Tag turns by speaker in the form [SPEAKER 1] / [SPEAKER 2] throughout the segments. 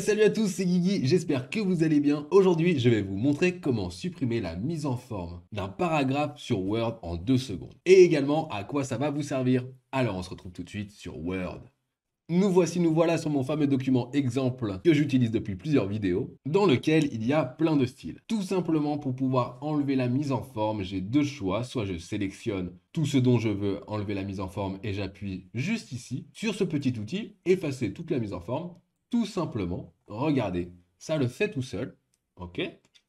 [SPEAKER 1] salut à tous, c'est Guigui, j'espère que vous allez bien. Aujourd'hui, je vais vous montrer comment supprimer la mise en forme d'un paragraphe sur Word en deux secondes. Et également à quoi ça va vous servir. Alors on se retrouve tout de suite sur Word. Nous voici, nous voilà sur mon fameux document exemple que j'utilise depuis plusieurs vidéos, dans lequel il y a plein de styles. Tout simplement pour pouvoir enlever la mise en forme, j'ai deux choix. Soit je sélectionne tout ce dont je veux enlever la mise en forme et j'appuie juste ici sur ce petit outil, effacer toute la mise en forme tout simplement, regardez, ça le fait tout seul, ok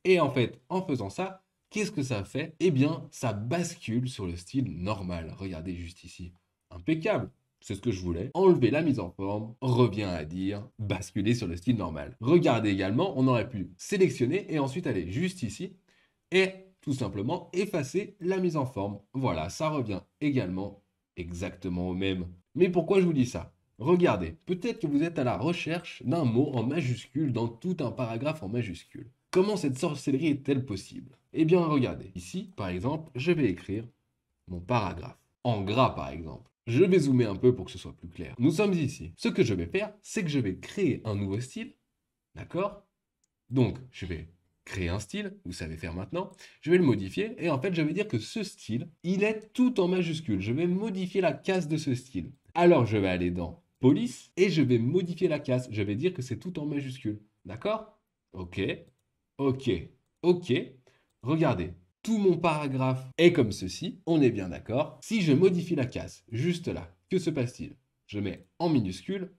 [SPEAKER 1] Et en fait, en faisant ça, qu'est-ce que ça fait Eh bien, ça bascule sur le style normal. Regardez juste ici, impeccable. C'est ce que je voulais. Enlever la mise en forme revient à dire basculer sur le style normal. Regardez également, on aurait pu sélectionner et ensuite aller juste ici et tout simplement effacer la mise en forme. Voilà, ça revient également exactement au même. Mais pourquoi je vous dis ça Regardez, peut-être que vous êtes à la recherche d'un mot en majuscule dans tout un paragraphe en majuscule. Comment cette sorcellerie est-elle possible Eh bien, regardez, ici, par exemple, je vais écrire mon paragraphe, en gras par exemple. Je vais zoomer un peu pour que ce soit plus clair. Nous sommes ici. Ce que je vais faire, c'est que je vais créer un nouveau style, d'accord Donc, je vais créer un style, vous savez faire maintenant, je vais le modifier, et en fait, je vais dire que ce style, il est tout en majuscule. Je vais modifier la case de ce style. Alors, je vais aller dans et je vais modifier la case. Je vais dire que c'est tout en majuscule. D'accord Ok, ok, ok. Regardez, tout mon paragraphe est comme ceci. On est bien d'accord. Si je modifie la case, juste là, que se passe-t-il Je mets en minuscule.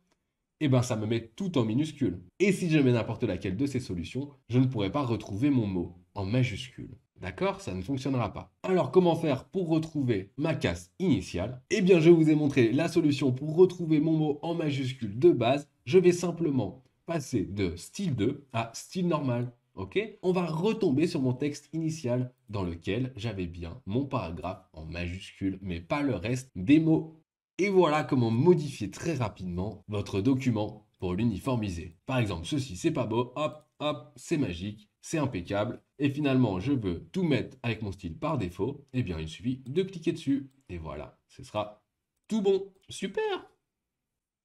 [SPEAKER 1] Eh bien, ça me met tout en minuscule. Et si je mets n'importe laquelle de ces solutions, je ne pourrai pas retrouver mon mot en majuscule. D'accord Ça ne fonctionnera pas. Alors comment faire pour retrouver ma casse initiale Eh bien je vous ai montré la solution pour retrouver mon mot en majuscule de base. Je vais simplement passer de style 2 à style normal. Ok On va retomber sur mon texte initial dans lequel j'avais bien mon paragraphe en majuscule mais pas le reste des mots. Et voilà comment modifier très rapidement votre document pour l'uniformiser. Par exemple, ceci c'est pas beau, hop, hop, c'est magique, c'est impeccable. Et finalement, je veux tout mettre avec mon style par défaut. Eh bien, il suffit de cliquer dessus. Et voilà, ce sera tout bon. Super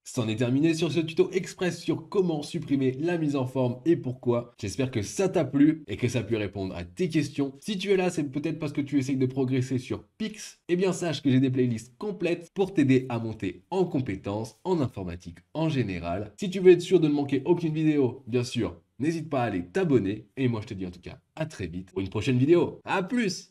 [SPEAKER 1] C'en est terminé sur ce tuto express sur comment supprimer la mise en forme et pourquoi. J'espère que ça t'a plu et que ça a pu répondre à tes questions. Si tu es là, c'est peut-être parce que tu essayes de progresser sur Pix. Eh bien, sache que j'ai des playlists complètes pour t'aider à monter en compétences, en informatique en général. Si tu veux être sûr de ne manquer aucune vidéo, bien sûr, N'hésite pas à aller t'abonner. Et moi, je te dis en tout cas à très vite pour une prochaine vidéo. À plus!